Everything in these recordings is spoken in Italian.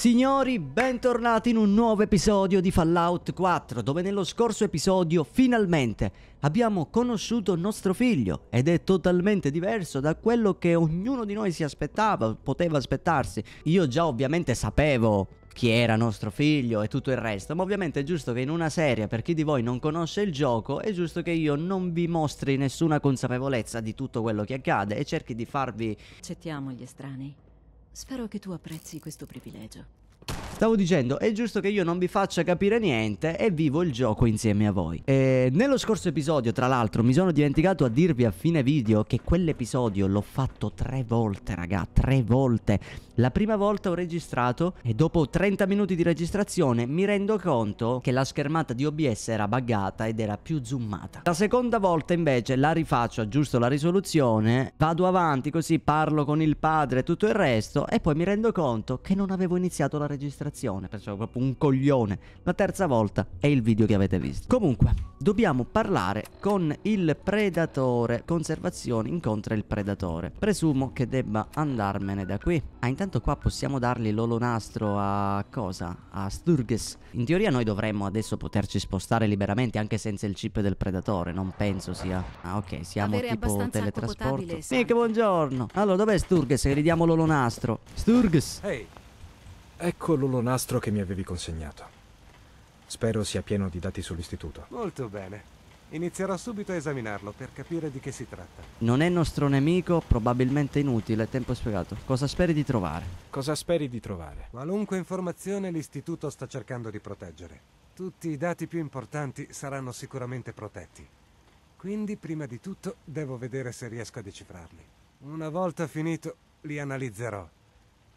Signori, bentornati in un nuovo episodio di Fallout 4, dove nello scorso episodio finalmente abbiamo conosciuto nostro figlio ed è totalmente diverso da quello che ognuno di noi si aspettava, poteva aspettarsi. Io già ovviamente sapevo chi era nostro figlio e tutto il resto, ma ovviamente è giusto che in una serie, per chi di voi non conosce il gioco, è giusto che io non vi mostri nessuna consapevolezza di tutto quello che accade e cerchi di farvi... Accettiamo gli estranei. Spero che tu apprezzi questo privilegio. Stavo dicendo, è giusto che io non vi faccia capire niente e vivo il gioco insieme a voi. E nello scorso episodio, tra l'altro, mi sono dimenticato a dirvi a fine video che quell'episodio l'ho fatto tre volte, raga, tre volte. La prima volta ho registrato e dopo 30 minuti di registrazione mi rendo conto che la schermata di OBS era buggata ed era più zoomata. La seconda volta invece la rifaccio, aggiusto la risoluzione, vado avanti così parlo con il padre e tutto il resto e poi mi rendo conto che non avevo iniziato la registrazione registrazione, perciò proprio un coglione. La terza volta è il video che avete visto. Comunque, dobbiamo parlare con il predatore. Conservazione incontra il predatore. Presumo che debba andarmene da qui. Ah, intanto qua possiamo dargli l'olonastro a cosa? A Sturges. In teoria noi dovremmo adesso poterci spostare liberamente anche senza il chip del predatore. Non penso sia... Ah, ok, siamo Avere tipo teletrasporto. Mica buongiorno. Allora, dov'è Sturges? Ridiamo l'olonastro. Sturges! Ehi! Hey. Ecco l'olonastro che mi avevi consegnato. Spero sia pieno di dati sull'istituto. Molto bene. Inizierò subito a esaminarlo per capire di che si tratta. Non è nostro nemico, probabilmente inutile, tempo spiegato. Cosa speri di trovare? Cosa speri di trovare? Qualunque informazione l'istituto sta cercando di proteggere. Tutti i dati più importanti saranno sicuramente protetti. Quindi, prima di tutto, devo vedere se riesco a decifrarli. Una volta finito, li analizzerò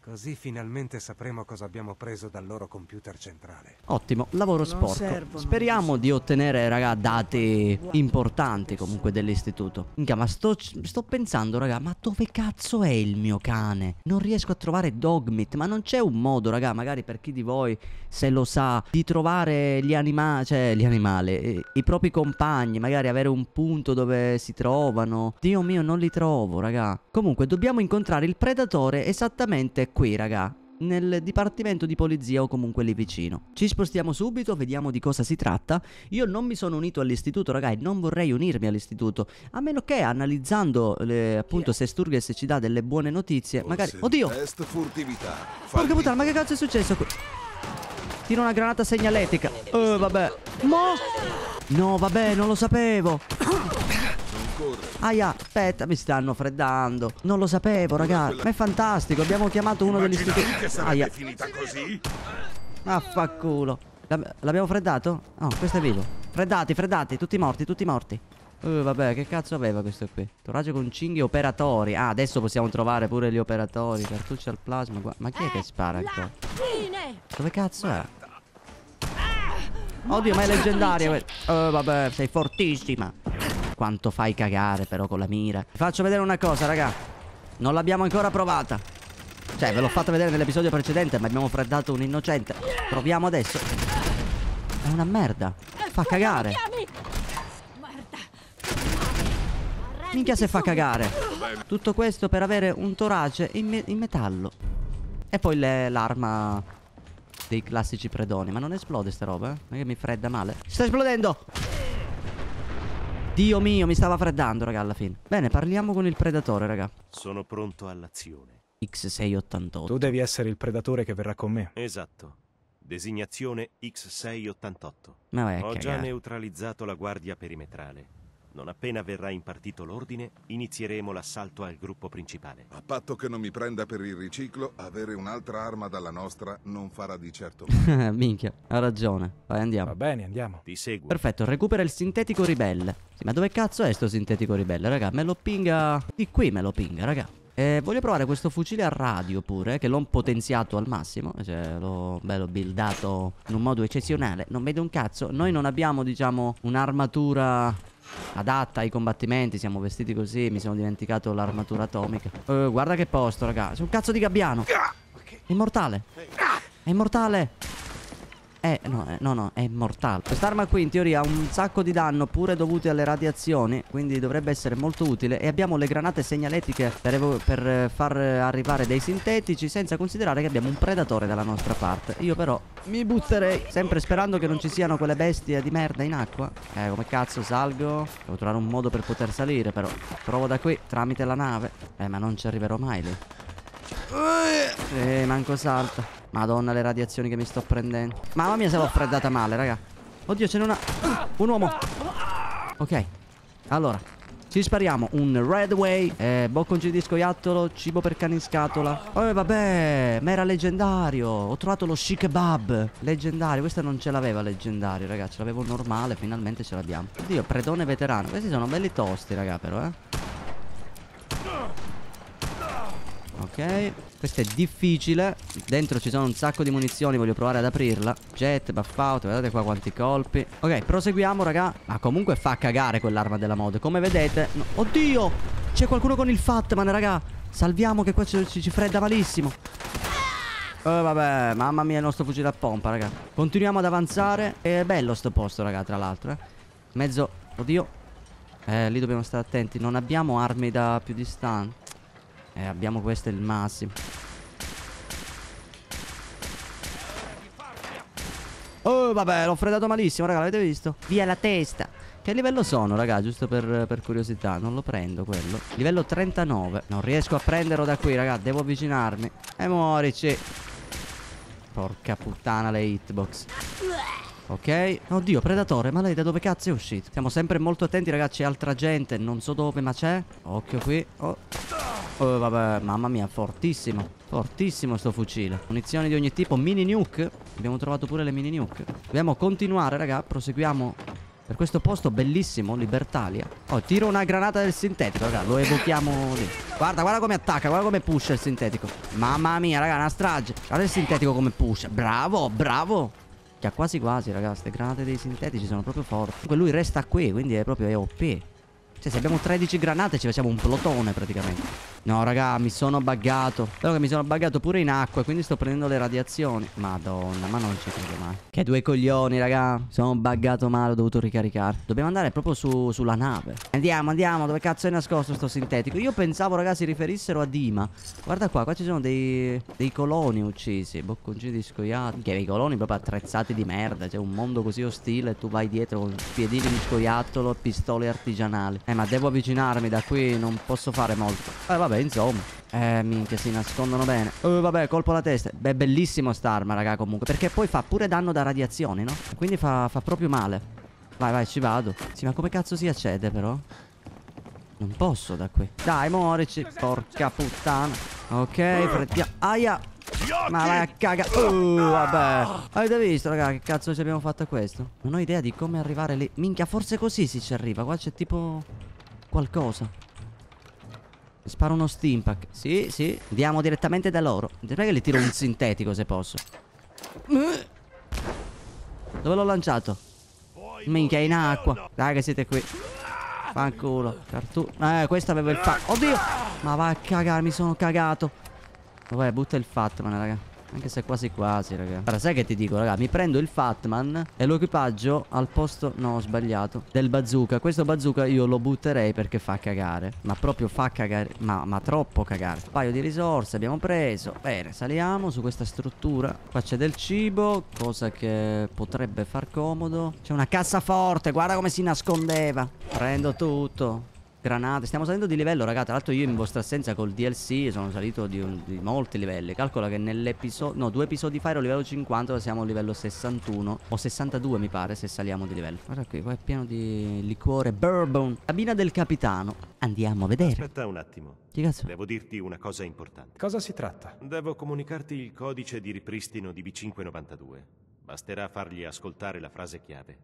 Così finalmente sapremo cosa abbiamo preso dal loro computer centrale. Ottimo, lavoro non sporco. Servono, Speriamo di ottenere, raga, dati importanti comunque dell'istituto. Minchia, ma sto, sto, pensando, raga, ma dove cazzo è il mio cane? Non riesco a trovare Dogmit, ma non c'è un modo, raga, magari per chi di voi, se lo sa, di trovare gli animali, cioè gli animali, i, i propri compagni, magari avere un punto dove si trovano. Dio mio, non li trovo, raga. Comunque, dobbiamo incontrare il predatore esattamente qui raga, nel dipartimento di polizia o comunque lì vicino. Ci spostiamo subito, vediamo di cosa si tratta. Io non mi sono unito all'istituto, e non vorrei unirmi all'istituto, a meno che analizzando le, appunto se Sturges ci dà delle buone notizie, magari Oddio! Test furtività. Porca puttana, ma che cazzo è successo qui? Tira una granata segnaletica. Eh, vabbè. Mo! No, vabbè, non lo sapevo. Aia, aspetta, mi stanno freddando. Non lo sapevo, ragazzi. Ma è fantastico, abbiamo chiamato uno degli studenti. Aia. finita così? Affanculo. L'abbiamo freddato? No, oh, questo è vivo. Freddati, freddati, tutti morti, tutti morti. Uh, vabbè, che cazzo aveva questo qui? Toraggio con cinghi operatori. Ah, adesso possiamo trovare pure gli operatori. Cartuccia al plasma. Ma chi è che eh, spara qua? Dove cazzo è? Oddio, ma è leggendaria. Uh, eh, vabbè, sei fortissima. Quanto fai cagare però con la mira Vi faccio vedere una cosa raga Non l'abbiamo ancora provata Cioè ve l'ho fatta vedere nell'episodio precedente Ma abbiamo freddato un innocente Proviamo adesso È una merda Fa cagare Minchia se fa cagare Tutto questo per avere un torace in, me in metallo E poi l'arma Dei classici predoni Ma non esplode sta roba eh? Non è che mi fredda male Sta esplodendo Dio mio, mi stava freddando, raga, alla fine. Bene, parliamo con il predatore, raga. Sono pronto all'azione. X688. Tu devi essere il predatore che verrà con me. Esatto. Designazione X688. Ma vai, Ho già neutralizzato la guardia perimetrale. Non appena verrà impartito l'ordine, inizieremo l'assalto al gruppo principale. A patto che non mi prenda per il riciclo, avere un'altra arma dalla nostra non farà di certo. Minchia, ha ragione. Vai, andiamo. Va bene, andiamo. Ti seguo. Perfetto, recupera il sintetico ribelle. Sì, ma dove cazzo è sto sintetico ribelle, raga? Me lo pinga... Di qui me lo pinga, raga. E eh, voglio provare questo fucile a radio pure, che l'ho potenziato al massimo, cioè l'ho bello buildato in un modo eccezionale. Non vedo un cazzo, noi non abbiamo, diciamo, un'armatura adatta ai combattimenti Siamo vestiti così Mi sono dimenticato l'armatura atomica uh, Guarda che posto raga C'è un cazzo di gabbiano È immortale È immortale eh, no, eh, no, no, è mortale. Quest'arma qui in teoria ha un sacco di danno pure dovuti alle radiazioni, quindi dovrebbe essere molto utile. E abbiamo le granate segnaletiche per, per eh, far arrivare dei sintetici, senza considerare che abbiamo un predatore dalla nostra parte. Io però mi butterei, sempre sperando che non ci siano quelle bestie di merda in acqua. Eh, come cazzo salgo? Devo trovare un modo per poter salire, però. Provo da qui, tramite la nave. Eh, ma non ci arriverò mai lì. Eh, manco salta. Madonna, le radiazioni che mi sto prendendo. Mamma mia, se l'ho freddata male, raga. Oddio, ce n'è una... Un uomo. Ok. Allora. Ci spariamo un Red Way. eh, bocconcino di scoiattolo, cibo per cani in scatola. Oh, vabbè, ma era leggendario. Ho trovato lo chic kebab. Leggendario, questa non ce l'aveva leggendario, raga. Ce l'avevo normale, finalmente ce l'abbiamo. Oddio, predone veterano. Questi sono belli tosti, raga, però, eh. Ok Questo è difficile Dentro ci sono un sacco di munizioni Voglio provare ad aprirla Jet, buff out Guardate qua quanti colpi Ok, proseguiamo raga Ma comunque fa cagare quell'arma della mod Come vedete no. Oddio C'è qualcuno con il Fatman raga Salviamo che qua ci, ci fredda malissimo Oh, vabbè, mamma mia il nostro fucile a pompa, raga. Continuiamo ad avanzare. È bello sto posto, raga, tra l'altro. Eh. Mezzo... Oddio. Eh, lì dobbiamo stare attenti. Non abbiamo armi da più distante. Eh, abbiamo questo il massimo. Oh, vabbè, l'ho freddato malissimo, raga, l'avete visto? Via la testa! Che livello sono, raga, giusto per, per, curiosità? Non lo prendo quello. Livello 39. Non riesco a prenderlo da qui, raga, devo avvicinarmi. E morici. Porca puttana le hitbox. Ok Oddio predatore ma lei da dove cazzo è uscito? Siamo sempre molto attenti ragazzi Altra gente non so dove ma c'è Occhio qui Oh Oh vabbè mamma mia fortissimo Fortissimo sto fucile Munizioni di ogni tipo Mini nuke Abbiamo trovato pure le mini nuke Dobbiamo continuare raga Proseguiamo per questo posto bellissimo Libertalia Oh tiro una granata del sintetico raga Lo evochiamo lì Guarda guarda come attacca Guarda come pusha il sintetico Mamma mia raga una strage Guarda il sintetico come pusha Bravo bravo Minchia, quasi quasi, ragazzi. Queste granate dei sintetici sono proprio forti. Comunque lui resta qui, quindi è proprio OP. Cioè, se abbiamo 13 granate ci facciamo un plotone praticamente. No, raga, mi sono buggato. Però che mi sono buggato pure in acqua, quindi sto prendendo le radiazioni. Madonna, ma non ci credo mai. Che due coglioni, raga. Sono buggato male, ho dovuto ricaricare. Dobbiamo andare proprio su, sulla nave. Andiamo, andiamo. Dove cazzo è nascosto sto sintetico? Io pensavo, raga, si riferissero a Dima. Guarda qua, qua ci sono dei, dei coloni uccisi. Bocconcini di scoiattoli. Che i coloni proprio attrezzati di merda. C'è cioè, un mondo così ostile e tu vai dietro con piedini di scoiattolo e pistole artigianali. Eh, ma devo avvicinarmi da qui, non posso fare molto. Eh, vabbè vabbè, insomma. Eh, minchia, si nascondono bene. Eh, vabbè, colpo alla testa. Beh, bellissimo starma, raga, comunque. Perché poi fa pure danno da radiazioni, no? Quindi fa, fa proprio male. Vai, vai, ci vado. Sì, ma come cazzo si accede, però? Non posso da qui. Dai, morici. Porca puttana. Ok, prendiamo. Aia. Ma vai a caga. Uh, vabbè. Avete visto, raga, che cazzo ci abbiamo fatto a questo? Non ho idea di come arrivare lì. Minchia, forse così si ci arriva. Qua c'è tipo... Qualcosa. Sparo uno steampack. Sì, sì. Andiamo direttamente da loro. Non è che le tiro un sintetico se posso. Dove l'ho lanciato? Minchia, in acqua. Dai che siete qui. Fanculo. Cartu eh, questo aveva il fa... Oddio! Ma va a cagare, mi sono cagato. Vabbè, butta il fatto, raga. Anche se quasi quasi, raga. Però sai che ti dico, raga? Mi prendo il Fatman e lo equipaggio al posto... No, ho sbagliato. Del bazooka. Questo bazooka io lo butterei perché fa cagare. Ma proprio fa cagare... Ma, ma troppo cagare. Un paio di risorse abbiamo preso. Bene, saliamo su questa struttura. Qua c'è del cibo, cosa che potrebbe far comodo. C'è una cassaforte, guarda come si nascondeva. Prendo tutto granate. Stiamo salendo di livello, ragazzi. Tra l'altro, io in vostra assenza col DLC sono salito di, un, di molti livelli. Calcola che nell'episodio. No, due episodi fa ero livello 50, siamo a livello 61. O 62, mi pare, se saliamo di livello. Guarda qui, qua è pieno di liquore bourbon. Cabina del capitano. Andiamo a vedere. Aspetta un attimo. Che cazzo? Devo dirti una cosa importante. Cosa si tratta? Devo comunicarti il codice di ripristino di B592. Basterà fargli ascoltare la frase chiave.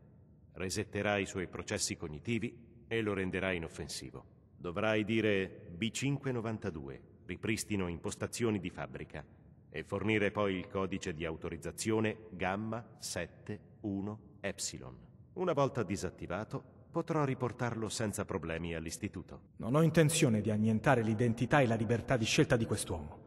Resetterà i suoi processi cognitivi e lo renderà inoffensivo. Dovrai dire B592, ripristino impostazioni di fabbrica e fornire poi il codice di autorizzazione gamma 71 Epsilon. Una volta disattivato, potrò riportarlo senza problemi all'istituto. Non ho intenzione di annientare l'identità e la libertà di scelta di quest'uomo.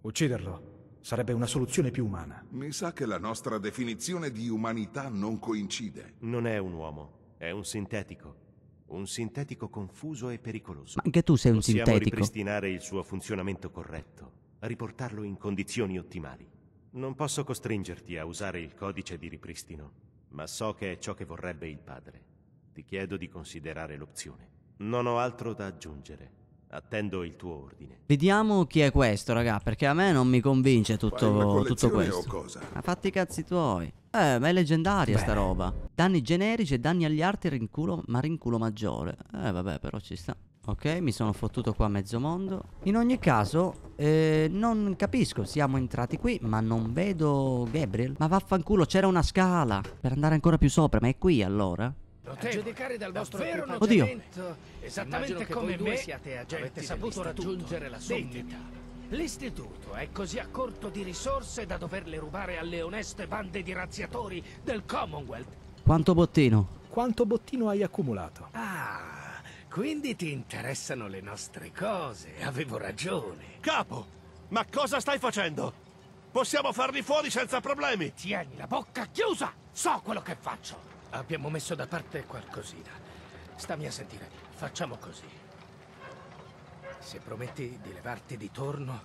Ucciderlo sarebbe una soluzione più umana. Mi sa che la nostra definizione di umanità non coincide. Non è un uomo, è un sintetico. Un sintetico confuso e pericoloso. Ma Anche tu sei un sintetico. Possiamo ripristinare il suo funzionamento corretto, riportarlo in condizioni ottimali. Non posso costringerti a usare il codice di ripristino, ma so che è ciò che vorrebbe il padre. Ti chiedo di considerare l'opzione. Non ho altro da aggiungere. Attendo il tuo ordine. Vediamo chi è questo, raga, perché a me non mi convince tutto, tutto questo. Ma fatti i cazzi tuoi. Eh, ma è leggendaria Beh. sta roba. Danni generici e danni agli altri rinculo, ma rinculo maggiore. Eh, vabbè, però ci sta. Ok, mi sono fottuto qua a mezzo mondo. In ogni caso, eh, non capisco, siamo entrati qui, ma non vedo Gabriel. Ma vaffanculo, c'era una scala per andare ancora più sopra, ma è qui allora? Potete giudicare dal vostro Oddio. esattamente come voi me, siate agenti avete saputo raggiungere la sommità. L'istituto è così a corto di risorse da doverle rubare alle oneste bande di razziatori del Commonwealth. Quanto bottino? Quanto bottino hai accumulato? Ah, quindi ti interessano le nostre cose. Avevo ragione. Capo, ma cosa stai facendo? Possiamo farli fuori senza problemi. Tieni la bocca chiusa. So quello che faccio. Abbiamo messo da parte qualcosina. Stammi a sentire. Facciamo così. Se prometti di levarti di torno,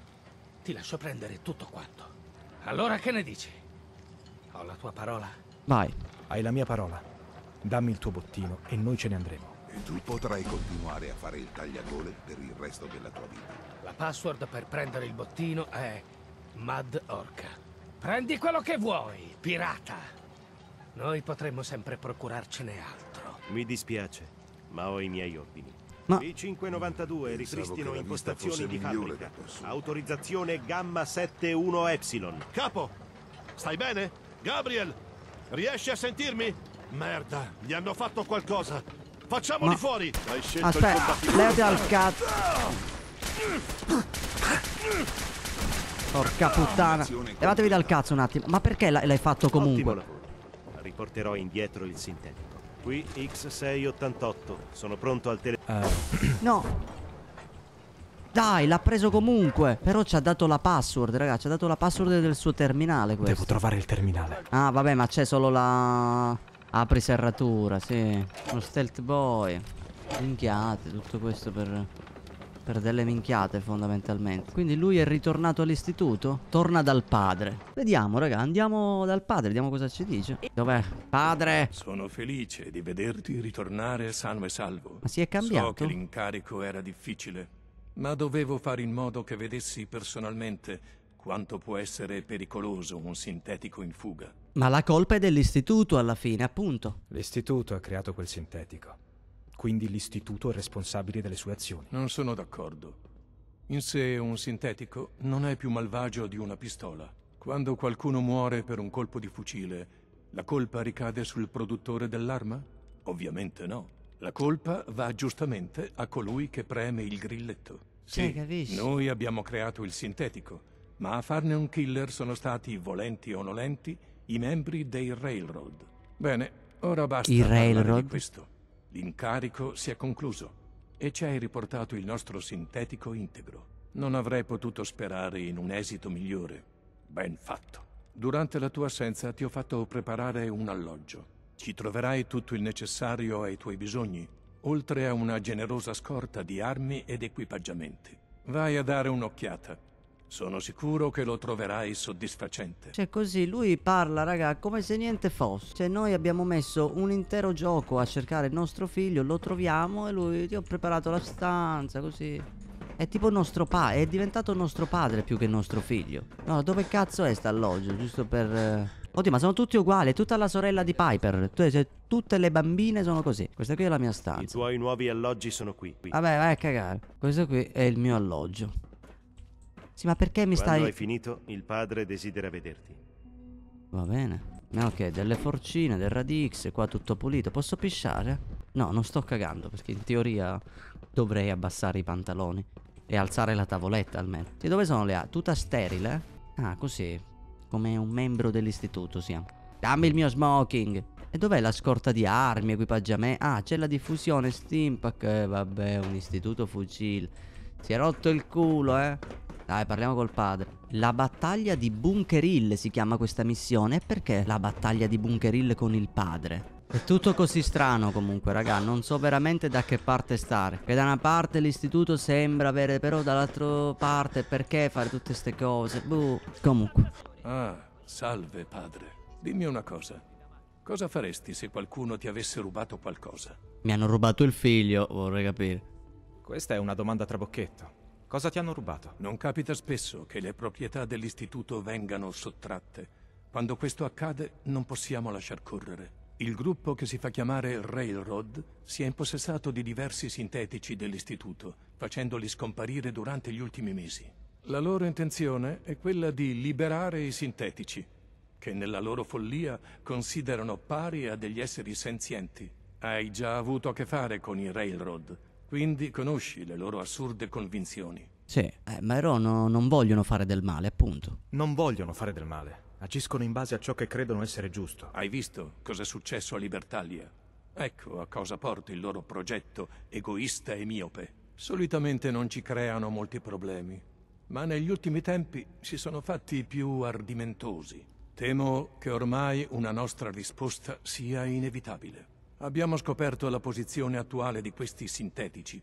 ti lascio prendere tutto quanto. Allora che ne dici? Ho la tua parola. Vai. Hai la mia parola. Dammi il tuo bottino e noi ce ne andremo. E tu potrai continuare a fare il tagliagole per il resto della tua vita. La password per prendere il bottino è Mad Orca. Prendi quello che vuoi, pirata. Noi potremmo sempre procurarcene altro. Mi dispiace, ma ho i miei ordini. Ma... B592 ripristino impostazioni di fabbrica. Autorizzazione gamma 71 Epsilon. Capo, stai bene? Gabriel, riesci a sentirmi? Merda, gli hanno fatto qualcosa. Facciamoli Ma... fuori! Hai scelto Aspetta, il levati al cazzo! Porca puttana. Levatevi dal cazzo un attimo. Ma perché l'hai fatto comunque? Riporterò indietro il sintetico. Qui X688, sono pronto al telefono. Uh. Eh. No! Dai, l'ha preso comunque. Però ci ha dato la password, ragazzi. Ci ha dato la password del suo terminale. Questo. Devo trovare il terminale. Ah, vabbè, ma c'è solo la. Apri serratura, sì. Lo stealth boy. Minchiate, tutto questo per per delle minchiate fondamentalmente. Quindi lui è ritornato all'istituto? Torna dal padre. Vediamo raga, andiamo dal padre, vediamo cosa ci dice. Dov'è? Padre! Sono felice di vederti ritornare sano e salvo. Ma si è cambiato? So che l'incarico era difficile, ma dovevo fare in modo che vedessi personalmente quanto può essere pericoloso un sintetico in fuga. Ma la colpa è dell'istituto alla fine, appunto. L'istituto ha creato quel sintetico. Quindi l'istituto è responsabile delle sue azioni. Non sono d'accordo. In sé un sintetico non è più malvagio di una pistola. Quando qualcuno muore per un colpo di fucile, la colpa ricade sul produttore dell'arma? Ovviamente no. La colpa va giustamente a colui che preme il grilletto. Sì, cioè, noi abbiamo creato il sintetico, ma a farne un killer sono stati, volenti o nolenti, i membri dei Railroad. Bene, ora basta I parlare Railroad. di questo. L'incarico si è concluso e ci hai riportato il nostro sintetico integro. Non avrei potuto sperare in un esito migliore. Ben fatto. Durante la tua assenza ti ho fatto preparare un alloggio. Ci troverai tutto il necessario ai tuoi bisogni, oltre a una generosa scorta di armi ed equipaggiamenti. Vai a dare un'occhiata. Sono sicuro che lo troverai soddisfacente. Cioè così lui parla, raga, come se niente fosse. Cioè noi abbiamo messo un intero gioco a cercare il nostro figlio, lo troviamo e lui ti ho preparato la stanza, così. È tipo nostro padre, è diventato nostro padre più che nostro figlio. No, dove cazzo è st'alloggio? Giusto per... Eh? Oddio, ma sono tutti uguali, tutta la sorella di Piper. Cioè, tutte le bambine sono così. Questa qui è la mia stanza. I tuoi nuovi alloggi sono qui. qui. Vabbè, vai a cagare. Questo qui è il mio alloggio. Sì, ma perché mi Quando stai... hai finito, il padre desidera vederti. Va bene. Ok, delle forcine, del radix, qua tutto pulito. Posso pisciare? No, non sto cagando, perché in teoria dovrei abbassare i pantaloni. E alzare la tavoletta almeno. E dove sono le A? Tutta sterile? Ah, così. Come un membro dell'istituto siamo. Dammi il mio smoking! E dov'è la scorta di armi, equipaggiamento? Ah, c'è la diffusione steampack. Eh, vabbè, un istituto fucile. Si è rotto il culo, eh. Dai, parliamo col padre. La battaglia di Bunker Hill si chiama questa missione. Perché la battaglia di Bunker Hill con il padre? È tutto così strano comunque raga, non so veramente da che parte stare Che da una parte l'istituto sembra avere però dall'altra parte perché fare tutte queste cose Buh. Comunque Ah, salve padre Dimmi una cosa Cosa faresti se qualcuno ti avesse rubato qualcosa? Mi hanno rubato il figlio, vorrei capire Questa è una domanda trabocchetto Cosa ti hanno rubato? Non capita spesso che le proprietà dell'istituto vengano sottratte. Quando questo accade non possiamo lasciar correre. Il gruppo che si fa chiamare Railroad si è impossessato di diversi sintetici dell'istituto, facendoli scomparire durante gli ultimi mesi. La loro intenzione è quella di liberare i sintetici, che nella loro follia considerano pari a degli esseri senzienti. Hai già avuto a che fare con i Railroad, quindi conosci le loro assurde convinzioni. Sì, eh, ma i Rono non vogliono fare del male, appunto. Non vogliono fare del male. Agiscono in base a ciò che credono essere giusto. Hai visto cosa è successo a Libertalia? Ecco a cosa porta il loro progetto egoista e miope. Solitamente non ci creano molti problemi, ma negli ultimi tempi si sono fatti più ardimentosi. Temo che ormai una nostra risposta sia inevitabile. Abbiamo scoperto la posizione attuale di questi sintetici.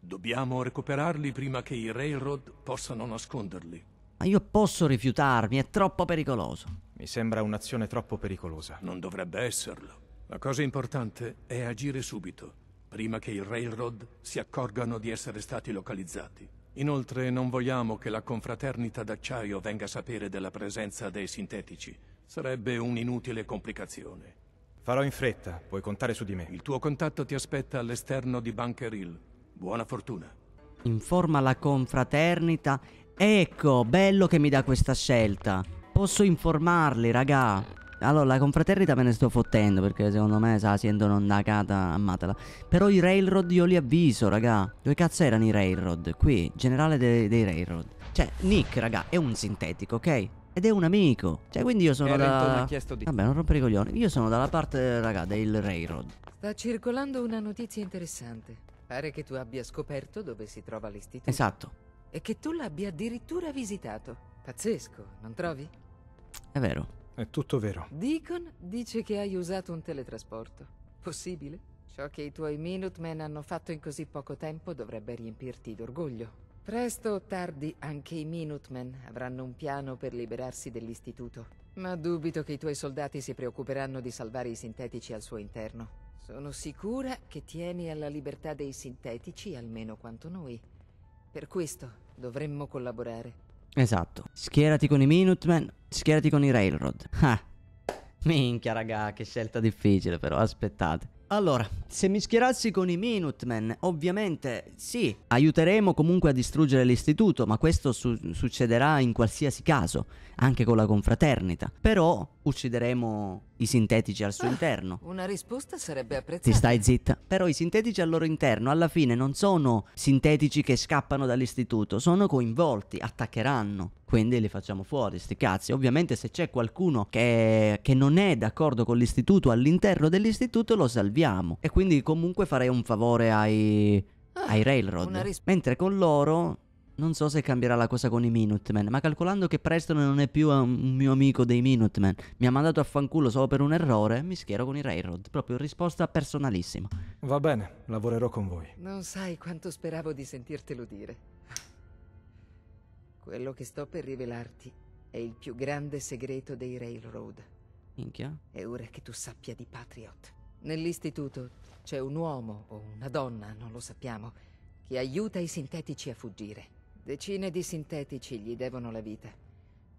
Dobbiamo recuperarli prima che i Railroad possano nasconderli. Ma io posso rifiutarmi, è troppo pericoloso. Mi sembra un'azione troppo pericolosa. Non dovrebbe esserlo. La cosa importante è agire subito, prima che i Railroad si accorgano di essere stati localizzati. Inoltre non vogliamo che la confraternita d'acciaio venga a sapere della presenza dei sintetici. Sarebbe un'inutile complicazione. Farò in fretta, puoi contare su di me. Il tuo contatto ti aspetta all'esterno di Bunker Hill. Buona fortuna. Informa la confraternita. Ecco, bello che mi dà questa scelta. Posso informarli, raga. Allora, la confraternita me ne sto fottendo perché secondo me sa siendo non cata, ammatela. Però i railroad io li avviso, raga. Dove cazzo erano i railroad? Qui, generale de dei railroad. Cioè, Nick, raga, è un sintetico, ok? ed è un amico. Cioè, quindi io sono da... di... Vabbè, non rompere i coglioni. Io sono dalla parte, raga, del railroad. Sta circolando una notizia interessante. Pare che tu abbia scoperto dove si trova l'istituto. Esatto. E che tu l'abbia addirittura visitato. Pazzesco, non trovi? È vero. È tutto vero. Deacon dice che hai usato un teletrasporto. Possibile? Ciò che i tuoi Minutemen hanno fatto in così poco tempo dovrebbe riempirti d'orgoglio. Presto o tardi anche i Minutemen avranno un piano per liberarsi dell'istituto. Ma dubito che i tuoi soldati si preoccuperanno di salvare i sintetici al suo interno. Sono sicura che tieni alla libertà dei sintetici almeno quanto noi. Per questo dovremmo collaborare. Esatto. Schierati con i Minutemen, schierati con i Railroad. Ah. Minchia, raga, che scelta difficile però, aspettate. Allora, se mi schierassi con i Minutemen, ovviamente sì, aiuteremo comunque a distruggere l'istituto, ma questo su succederà in qualsiasi caso, anche con la confraternita. Però uccideremo i sintetici al suo ah, interno. Una risposta sarebbe apprezzata. Ti stai zitta. Però i sintetici al loro interno alla fine non sono sintetici che scappano dall'istituto, sono coinvolti, attaccheranno. Quindi li facciamo fuori, sti cazzi. Ovviamente se c'è qualcuno che, che non è d'accordo con l'istituto all'interno dell'istituto lo salviamo. E quindi comunque farei un favore ai, ah, ai railroad. Mentre con loro non so se cambierà la cosa con i Minutemen, ma calcolando che Preston non è più eh, un mio amico dei Minutemen, mi ha mandato a fanculo solo per un errore, mi schiero con i Railroad. Proprio risposta personalissima. Va bene, lavorerò con voi. Non sai quanto speravo di sentirtelo dire. Quello che sto per rivelarti è il più grande segreto dei Railroad. Minchia. È ora che tu sappia di Patriot. Nell'istituto c'è un uomo o una donna, non lo sappiamo, che aiuta i sintetici a fuggire. Decine di sintetici gli devono la vita.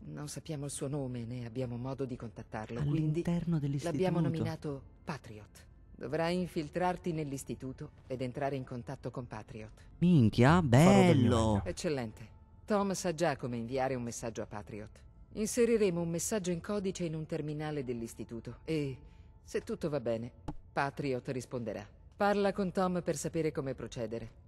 Non sappiamo il suo nome né abbiamo modo di contattarlo, All'interno dell'istituto. l'abbiamo nominato Patriot. Dovrai infiltrarti nell'istituto ed entrare in contatto con Patriot. Minchia, bello! Eccellente. Tom sa già come inviare un messaggio a Patriot. Inseriremo un messaggio in codice in un terminale dell'istituto e, se tutto va bene, Patriot risponderà. Parla con Tom per sapere come procedere.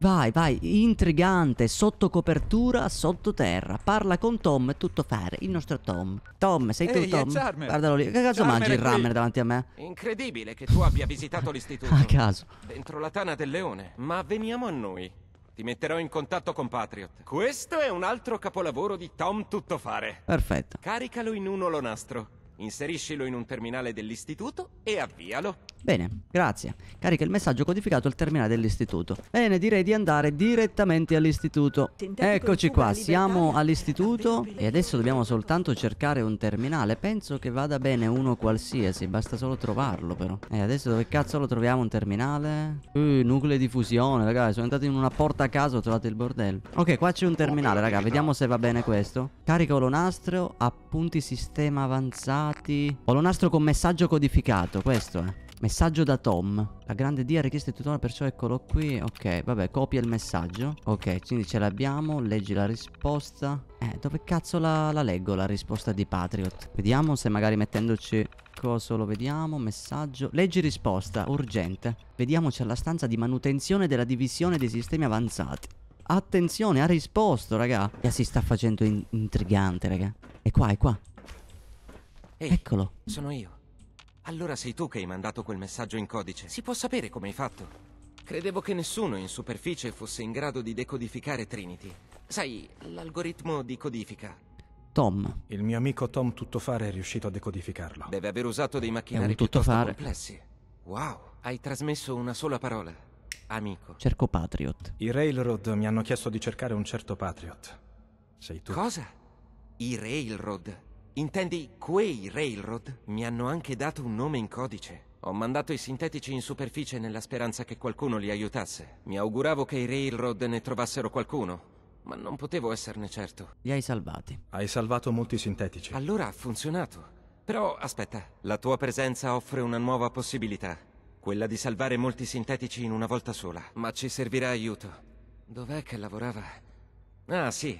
Vai, vai, intrigante, sotto copertura, sottoterra. Parla con Tom, è tutto fare, il nostro Tom. Tom, sei Ehi, tu Tom? Guardalo lì. Che cazzo mangi il rammer davanti a me? Incredibile che tu abbia visitato l'istituto. a caso. Dentro la tana del leone. Ma veniamo a noi. Ti metterò in contatto con Patriot. Questo è un altro capolavoro di Tom Tuttofare. Perfetto. Caricalo in un olonastro. Inseriscilo in un terminale dell'istituto e avvialo. Bene, grazie. Carica il messaggio codificato al terminale dell'istituto. Bene, direi di andare direttamente all'istituto. Eccoci qua, siamo all'istituto e adesso dobbiamo soltanto cercare un terminale. Penso che vada bene uno qualsiasi, basta solo trovarlo però. E eh, adesso dove cazzo lo troviamo un terminale? Uh, nucleo di fusione, ragazzi. Sono andato in una porta a caso, ho trovato il bordello. Ok, qua c'è un terminale, ragazzi. Vediamo se va bene questo. Carica nastro, appunti sistema avanzato dati. nastro con messaggio codificato, questo è. Eh. Messaggio da Tom. La grande D ha richiesto il tutore, perciò eccolo qui. Ok, vabbè, copia il messaggio. Ok, quindi ce l'abbiamo. Leggi la risposta. Eh, dove cazzo la, la leggo la risposta di Patriot? Vediamo se magari mettendoci Cosa lo vediamo. Messaggio. Leggi risposta, urgente. Vediamoci alla stanza di manutenzione della divisione dei sistemi avanzati. Attenzione, ha risposto, raga. E si sta facendo in intrigante, raga. È qua, è qua. Ehi, Eccolo. Sono io. Allora sei tu che hai mandato quel messaggio in codice. Si può sapere come hai fatto? Credevo che nessuno in superficie fosse in grado di decodificare Trinity. Sai, l'algoritmo di codifica. Tom. Il mio amico Tom Tuttofare è riuscito a decodificarlo. Deve aver usato dei macchinari piuttosto complessi. Wow, hai trasmesso una sola parola. Amico. Cerco Patriot. I Railroad mi hanno chiesto di cercare un certo Patriot. Sei tu. Cosa? I Railroad? Intendi, quei railroad mi hanno anche dato un nome in codice. Ho mandato i sintetici in superficie nella speranza che qualcuno li aiutasse. Mi auguravo che i railroad ne trovassero qualcuno, ma non potevo esserne certo. Li hai salvati. Hai salvato molti sintetici. Allora ha funzionato. Però aspetta, la tua presenza offre una nuova possibilità. Quella di salvare molti sintetici in una volta sola. Ma ci servirà aiuto. Dov'è che lavorava? Ah sì,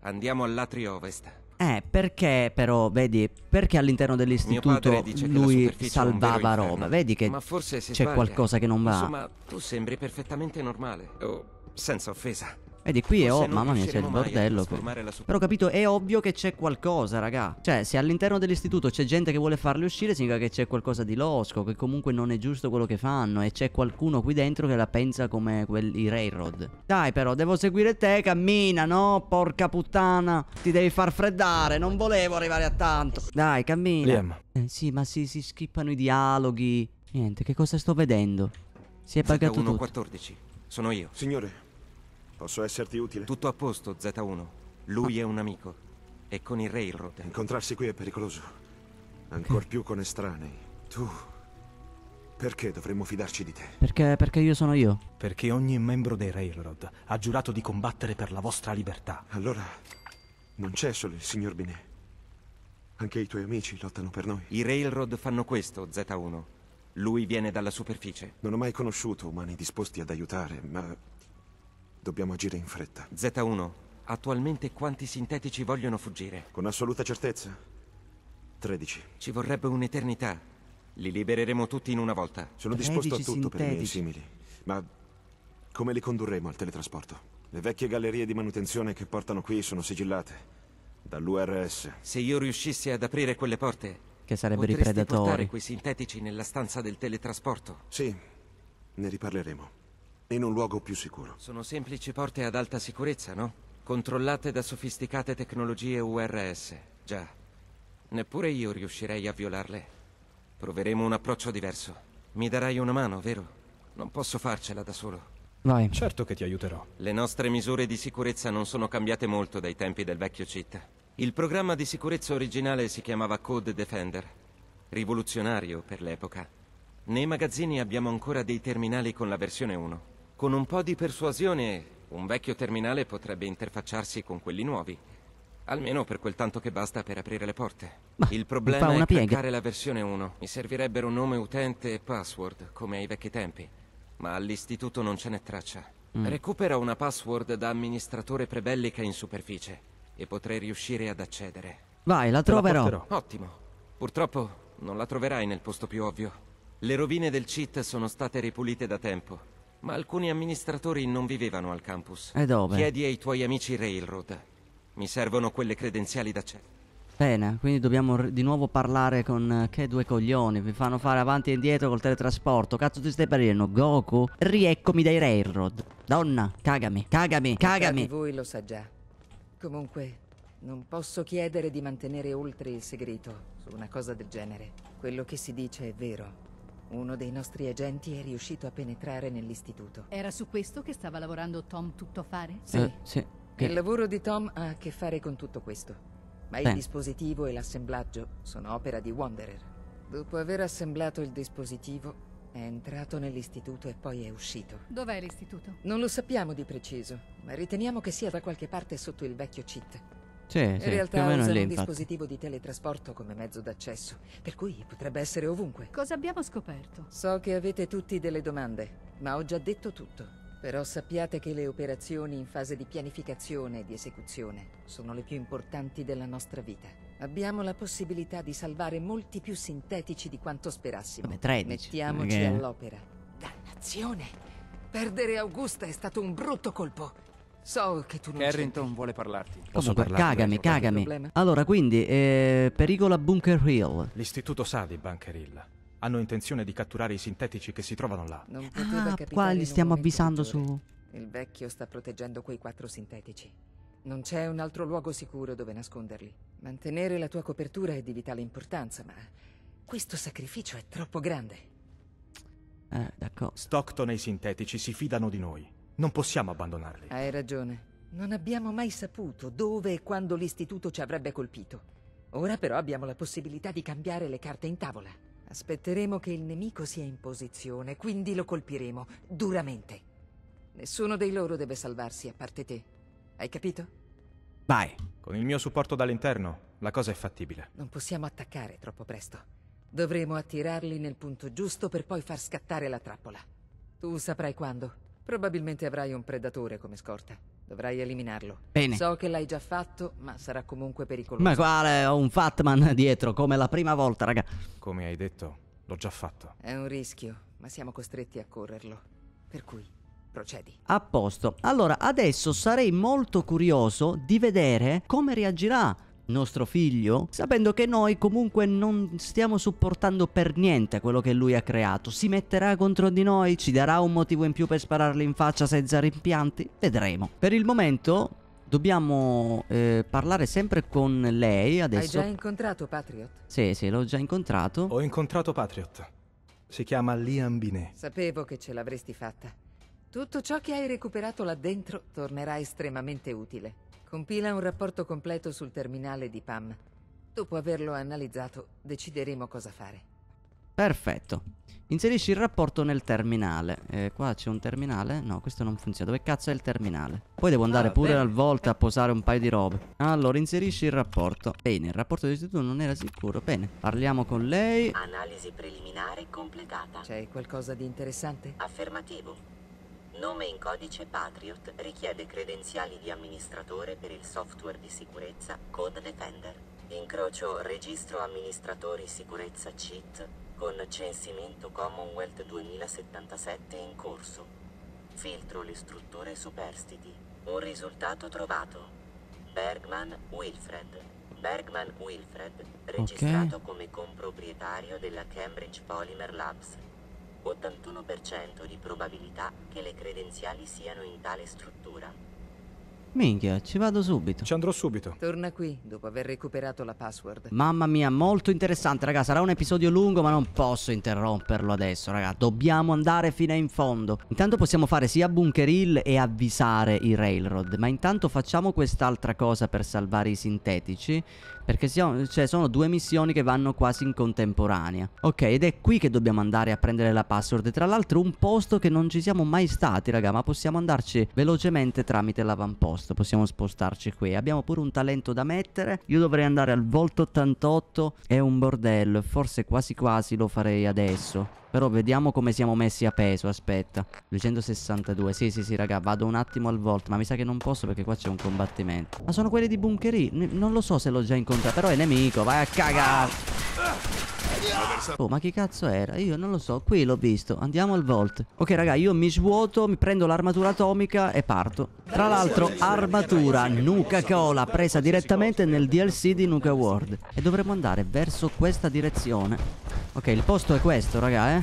andiamo all'atrio ovest. Eh, perché però, vedi, perché all'interno dell'istituto lui salvava roba? Vedi che c'è sbaglia. qualcosa che non va. Insomma, tu sembri perfettamente normale, oh, senza offesa. Vedi qui è oh, mamma mia, c'è il bordello Però ho capito, è ovvio che c'è qualcosa, raga. Cioè, se all'interno dell'istituto c'è gente che vuole farli uscire, significa che c'è qualcosa di losco, che comunque non è giusto quello che fanno e c'è qualcuno qui dentro che la pensa come quelli railroad. Dai però, devo seguire te, cammina, no? Porca puttana. Ti devi far freddare, non volevo arrivare a tanto. Dai, cammina. Liam. Eh, sì, ma si, si schippano i dialoghi. Niente, che cosa sto vedendo? Si è pagato tutto. 14. Sono io. Signore, Posso esserti utile? Tutto a posto, Z1. Lui è un amico. E con il Railroad. Incontrarsi qui è pericoloso. Ancor più con estranei. Tu... Perché dovremmo fidarci di te? Perché, perché io sono io. Perché ogni membro dei Railroad ha giurato di combattere per la vostra libertà. Allora, non c'è solo il signor Binet. Anche i tuoi amici lottano per noi. I Railroad fanno questo, Z1. Lui viene dalla superficie. Non ho mai conosciuto umani disposti ad aiutare, ma Dobbiamo agire in fretta. Z1, attualmente quanti sintetici vogliono fuggire? Con assoluta certezza. 13. Ci vorrebbe un'eternità. Li libereremo tutti in una volta. Sono disposto a tutto sintetici. per i miei simili. Ma come li condurremo al teletrasporto? Le vecchie gallerie di manutenzione che portano qui sono sigillate dall'URS. Se io riuscissi ad aprire quelle porte, che sarebbero i predatori. portare quei sintetici nella stanza del teletrasporto? Sì, ne riparleremo in un luogo più sicuro. Sono semplici porte ad alta sicurezza, no? Controllate da sofisticate tecnologie URS. Già. Neppure io riuscirei a violarle. Proveremo un approccio diverso. Mi darai una mano, vero? Non posso farcela da solo. Vai. Certo che ti aiuterò. Le nostre misure di sicurezza non sono cambiate molto dai tempi del vecchio CIT. Il programma di sicurezza originale si chiamava Code Defender. Rivoluzionario per l'epoca. Nei magazzini abbiamo ancora dei terminali con la versione 1. Con un po' di persuasione, un vecchio terminale potrebbe interfacciarsi con quelli nuovi. Almeno per quel tanto che basta per aprire le porte. Ma Il problema è cliccare la versione 1. Mi servirebbero nome utente e password, come ai vecchi tempi. Ma all'istituto non ce n'è traccia. Mm. Recupera una password da amministratore prebellica in superficie e potrei riuscire ad accedere. Vai, la troverò. La Ottimo. Purtroppo non la troverai nel posto più ovvio. Le rovine del cheat sono state ripulite da tempo ma alcuni amministratori non vivevano al campus. E dove? Chiedi ai tuoi amici Railroad. Mi servono quelle credenziali da c'è. Bene, quindi dobbiamo di nuovo parlare con... Eh, che due coglioni, vi fanno fare avanti e indietro col teletrasporto. Cazzo ti stai parlando, Goku? Rieccomi dai railroad. Donna, cagami, cagami, cagami. Tra voi lo sa già. Comunque, non posso chiedere di mantenere oltre il segreto su una cosa del genere. Quello che si dice è vero. Uno dei nostri agenti è riuscito a penetrare nell'istituto. Era su questo che stava lavorando Tom tuttofare? Sì. Eh, sì. Che... Il lavoro di Tom ha a che fare con tutto questo. Ma Beh. il dispositivo e l'assemblaggio sono opera di Wanderer. Dopo aver assemblato il dispositivo, è entrato nell'istituto e poi è uscito. Dov'è l'istituto? Non lo sappiamo di preciso, ma riteniamo che sia da qualche parte sotto il vecchio CIT. Sì, In sì, realtà usano lì, un dispositivo di teletrasporto come mezzo d'accesso, per cui potrebbe essere ovunque. Cosa abbiamo scoperto? So che avete tutti delle domande, ma ho già detto tutto. Però sappiate che le operazioni in fase di pianificazione e di esecuzione sono le più importanti della nostra vita. Abbiamo la possibilità di salvare molti più sintetici di quanto sperassimo. Come 13. Mettiamoci okay. all'opera. Dannazione! Perdere Augusta è stato un brutto colpo. So che tu non Carrington vuole parlarti. Posso parlare? Cagami, cagami. Allora, quindi, eh, pericola Bunker Hill. L'istituto sa di Bunker Hill. Hanno intenzione di catturare i sintetici che si trovano là. Non ah, qua li stiamo avvisando su... Il vecchio sta proteggendo quei quattro sintetici. Non c'è un altro luogo sicuro dove nasconderli. Mantenere la tua copertura è di vitale importanza, ma questo sacrificio è troppo grande. Eh, d'accordo. Stockton e i sintetici si fidano di noi. Non possiamo abbandonarli. Hai ragione. Non abbiamo mai saputo dove e quando l'istituto ci avrebbe colpito. Ora però abbiamo la possibilità di cambiare le carte in tavola. Aspetteremo che il nemico sia in posizione, quindi lo colpiremo, duramente. Nessuno dei loro deve salvarsi, a parte te. Hai capito? Vai. Con il mio supporto dall'interno, la cosa è fattibile. Non possiamo attaccare troppo presto. Dovremo attirarli nel punto giusto per poi far scattare la trappola. Tu saprai quando. Probabilmente avrai un predatore come scorta. Dovrai eliminarlo. Bene. So che l'hai già fatto, ma sarà comunque pericoloso. Ma quale? Ho un Fatman dietro, come la prima volta, raga. Come hai detto, l'ho già fatto. È un rischio, ma siamo costretti a correrlo. Per cui, procedi. A posto. Allora, adesso sarei molto curioso di vedere come reagirà nostro figlio, sapendo che noi comunque non stiamo supportando per niente quello che lui ha creato. Si metterà contro di noi? Ci darà un motivo in più per spararle in faccia senza rimpianti? Vedremo. Per il momento dobbiamo eh, parlare sempre con lei adesso. Hai già incontrato Patriot? Sì, sì, l'ho già incontrato. Ho incontrato Patriot. Si chiama Liam Binet. Sapevo che ce l'avresti fatta. Tutto ciò che hai recuperato là dentro tornerà estremamente utile. Compila un rapporto completo sul terminale di PAM. Dopo averlo analizzato, decideremo cosa fare. Perfetto. Inserisci il rapporto nel terminale. Eh, qua c'è un terminale? No, questo non funziona. Dove cazzo è il terminale? Poi devo andare ah, pure al volta a posare un paio di robe. Allora, inserisci il rapporto. Bene, il rapporto di istituto non era sicuro. Bene, parliamo con lei. Analisi preliminare completata. C'è qualcosa di interessante? Affermativo. Nome in codice Patriot richiede credenziali di amministratore per il software di sicurezza Code Defender. Incrocio registro amministratori sicurezza CIT con censimento Commonwealth 2077 in corso. Filtro le strutture superstiti. Un risultato trovato. Bergman Wilfred. Bergman Wilfred, registrato okay. come comproprietario della Cambridge Polymer Labs 81% di probabilità che le credenziali siano in tale struttura. Minchia, ci vado subito. Ci andrò subito. Torna qui dopo aver recuperato la password. Mamma mia, molto interessante, raga. Sarà un episodio lungo, ma non posso interromperlo adesso, raga. Dobbiamo andare fino in fondo. Intanto possiamo fare sia Bunker Hill e avvisare i Railroad. Ma intanto facciamo quest'altra cosa per salvare i sintetici. Perché siamo, cioè, sono due missioni che vanno quasi in contemporanea. Ok, ed è qui che dobbiamo andare a prendere la password. tra l'altro un posto che non ci siamo mai stati, raga, ma possiamo andarci velocemente tramite l'avamposto. Possiamo spostarci qui. Abbiamo pure un talento da mettere. Io dovrei andare al volto 88. È un bordello. Forse quasi quasi lo farei adesso. Però vediamo come siamo messi a peso, aspetta 262, sì sì sì raga, vado un attimo al volt Ma mi sa che non posso perché qua c'è un combattimento Ma sono quelli di Bunkerì, non lo so se l'ho già incontrato Però è nemico, vai a cagare Oh ma chi cazzo era? Io non lo so Qui l'ho visto Andiamo al Volt Ok raga io mi svuoto Mi prendo l'armatura atomica E parto Tra l'altro armatura Nuka Cola Presa direttamente nel DLC di Nuka World E dovremmo andare verso questa direzione Ok, il posto è questo, raga, eh.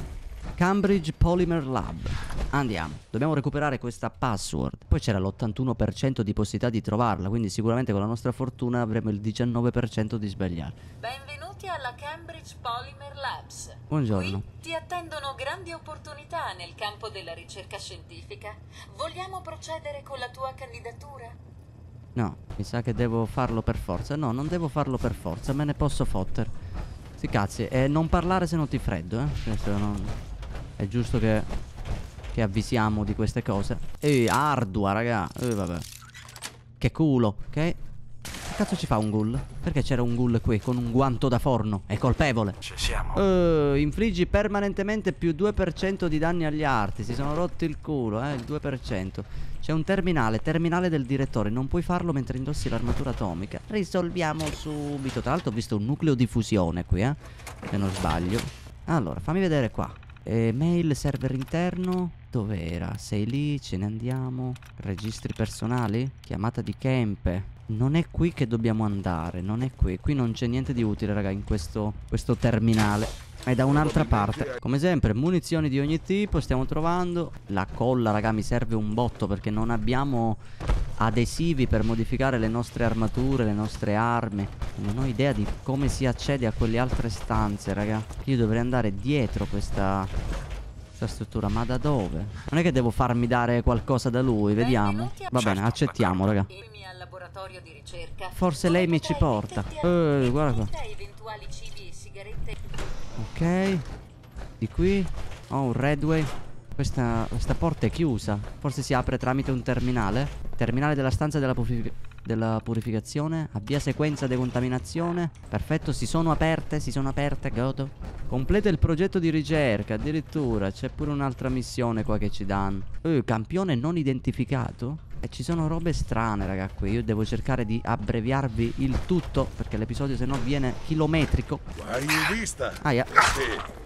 Cambridge Polymer Lab. Andiamo. Dobbiamo recuperare questa password. Poi c'era l'81% di possibilità di trovarla, quindi sicuramente con la nostra fortuna avremo il 19% di sbagliare. Benvenuti alla Cambridge Polymer Labs. Buongiorno. Qui ti attendono grandi opportunità nel campo della ricerca scientifica. Vogliamo procedere con la tua candidatura? No, mi sa che devo farlo per forza. No, non devo farlo per forza, me ne posso fotter. Sì, cazzi. E eh, non parlare se non ti freddo, eh. Non... È giusto che... che avvisiamo di queste cose. Ehi, ardua, raga. Ehi, vabbè. Che culo, ok? Che cazzo ci fa un ghoul? Perché c'era un ghoul qui con un guanto da forno? È colpevole. Ci siamo. Uh, infliggi permanentemente più 2% di danni agli arti. Si sono rotti il culo, eh. Il 2%. C'è un terminale, terminale del direttore, non puoi farlo mentre indossi l'armatura atomica. Risolviamo subito. Tra l'altro ho visto un nucleo di fusione qui, eh, se non sbaglio. Allora, fammi vedere qua. E eh, mail, server interno. Dov'era? Sei lì, ce ne andiamo. Registri personali? Chiamata di Kempe. Non è qui che dobbiamo andare, non è qui. Qui non c'è niente di utile, raga, in questo, questo terminale è da un'altra parte Come sempre munizioni di ogni tipo stiamo trovando La colla raga mi serve un botto perché non abbiamo adesivi per modificare le nostre armature, le nostre armi Non ho idea di come si accede a quelle altre stanze raga Io dovrei andare dietro questa, questa struttura ma da dove? Non è che devo farmi dare qualcosa da lui, vediamo Va bene accettiamo raga Forse lei mi ci porta Eh guarda qua Ok Di qui Ho oh, un redway questa, questa, porta è chiusa Forse si apre tramite un terminale Terminale della stanza della, purific della purificazione Avvia sequenza decontaminazione Perfetto, si sono aperte, si sono aperte, godo Completa il progetto di ricerca, addirittura C'è pure un'altra missione qua che ci danno uh, eh, Campione non identificato e eh, ci sono robe strane raga qui Io devo cercare di abbreviarvi il tutto Perché l'episodio se no viene chilometrico Hai vista? Aia Sì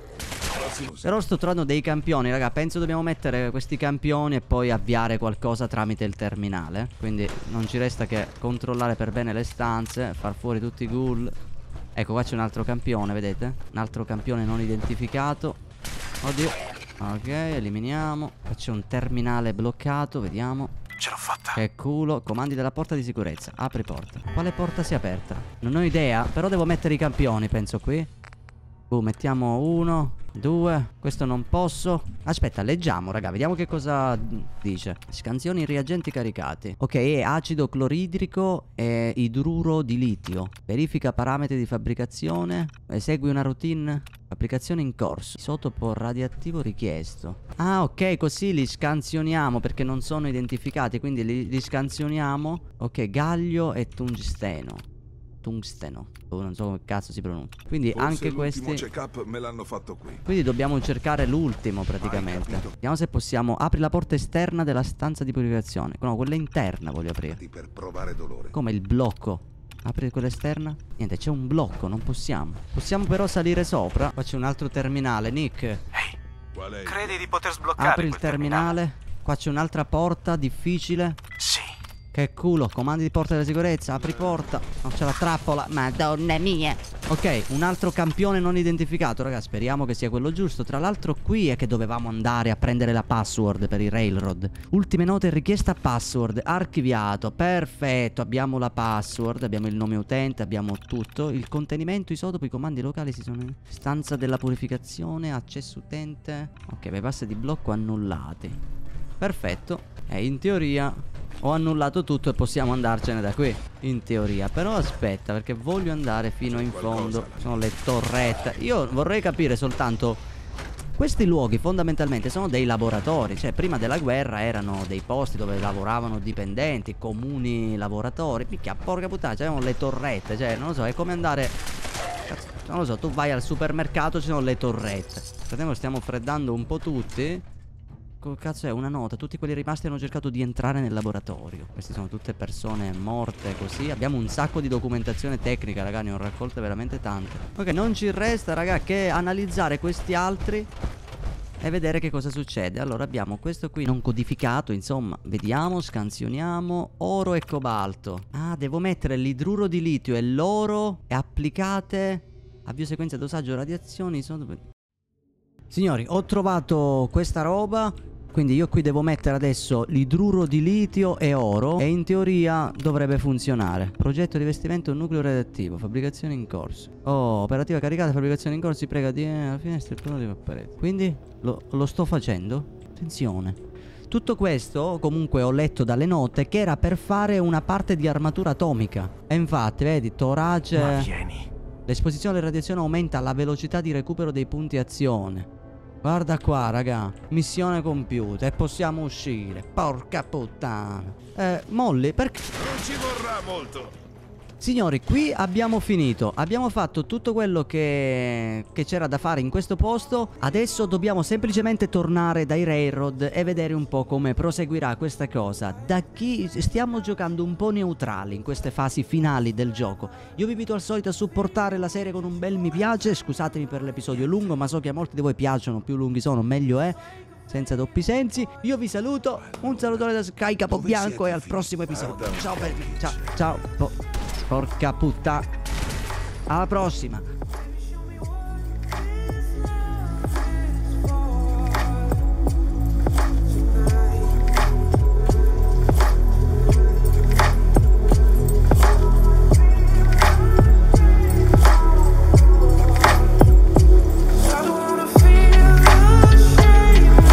però sto trovando dei campioni, raga. Penso dobbiamo mettere questi campioni e poi avviare qualcosa tramite il terminale. Quindi non ci resta che controllare per bene le stanze, far fuori tutti i ghoul. Ecco, qua c'è un altro campione, vedete? Un altro campione non identificato. Oddio. Ok, eliminiamo. Qua c'è un terminale bloccato, vediamo. Ce l'ho fatta. Che culo. Comandi della porta di sicurezza. Apri porta. Quale porta si è aperta? Non ho idea, però devo mettere i campioni, penso qui. Boh, mettiamo uno. Due Questo non posso Aspetta leggiamo raga Vediamo che cosa dice Scansioni reagenti caricati Ok è acido cloridrico e idruro di litio Verifica parametri di fabbricazione Esegui una routine Applicazione in corso Isotopo radioattivo richiesto Ah ok così li scansioniamo Perché non sono identificati Quindi li, li scansioniamo Ok gaglio e tungsteno tungsteno o oh, non so come cazzo si pronuncia quindi Forse anche questi check-up me l'hanno fatto qui quindi dobbiamo cercare l'ultimo praticamente vediamo se possiamo apri la porta esterna della stanza di purificazione no quella interna voglio aprire per provare dolore come il blocco Apri quella esterna? Niente, c'è un blocco, non possiamo. Possiamo però salire sopra. Qua c'è un altro terminale, Nick. Ehi, hey, credi di poter sbloccare Apri il terminale. terminale. Qua c'è un'altra porta difficile. Sì. Che culo, comandi di porta della sicurezza, apri porta. Non c'è la trappola, madonna mia. Ok, un altro campione non identificato, raga, speriamo che sia quello giusto. Tra l'altro qui è che dovevamo andare a prendere la password per il railroad. Ultime note, richiesta password, archiviato, perfetto, abbiamo la password, abbiamo il nome utente, abbiamo tutto. Il contenimento isotopo, i comandi locali si sono... Stanza della purificazione, accesso utente. Ok, bypass di blocco annullati. Perfetto. E in teoria ho annullato tutto e possiamo andarcene da qui In teoria Però aspetta perché voglio andare fino in fondo Sono le torrette Io vorrei capire soltanto questi luoghi fondamentalmente sono dei laboratori, cioè prima della guerra erano dei posti dove lavoravano dipendenti, comuni lavoratori, Picchia porca puttana, c'erano le torrette, cioè non lo so, è come andare, Cazzo, non lo so, tu vai al supermercato, ci sono le torrette. Fratello stiamo freddando un po' tutti, cazzo è una nota. Tutti quelli rimasti hanno cercato di entrare nel laboratorio. Queste sono tutte persone morte così. Abbiamo un sacco di documentazione tecnica, raga. Ne ho raccolte veramente tante. Ok, non ci resta, raga, che analizzare questi altri e vedere che cosa succede. Allora abbiamo questo qui non codificato, insomma, vediamo, scansioniamo, oro e cobalto. Ah, devo mettere l'idruro di litio e l'oro e applicate avvio sequenza dosaggio radiazioni sono... Signori, ho trovato questa roba quindi io qui devo mettere adesso l'idruro di litio e oro e in teoria dovrebbe funzionare. Progetto di vestimento nucleo radioattivo, fabbricazione in corso. Oh, operativa caricata, fabbricazione in corso, si prega di... Eh, alla finestra il di parete. Quindi lo, lo sto facendo? Attenzione. Tutto questo, comunque ho letto dalle note, che era per fare una parte di armatura atomica. E infatti, vedi, torace... Ma vieni. L'esposizione alle radiazioni aumenta la velocità di recupero dei punti azione. Guarda qua, raga. Missione compiuta e possiamo uscire. Porca puttana. Eh, Molly, perché... Non ci vorrà molto. Signori, qui abbiamo finito, abbiamo fatto tutto quello che, che c'era da fare in questo posto, adesso dobbiamo semplicemente tornare dai railroad e vedere un po' come proseguirà questa cosa, da chi stiamo giocando un po' neutrali in queste fasi finali del gioco, io vi invito al solito a supportare la serie con un bel mi piace, scusatemi per l'episodio lungo ma so che a molti di voi piacciono, più lunghi sono meglio è, senza doppi sensi. Io vi saluto, un salutone da Sky Capobianco e al prossimo episodio. Ciao belli, ciao, ciao. Porca puttana. Alla prossima.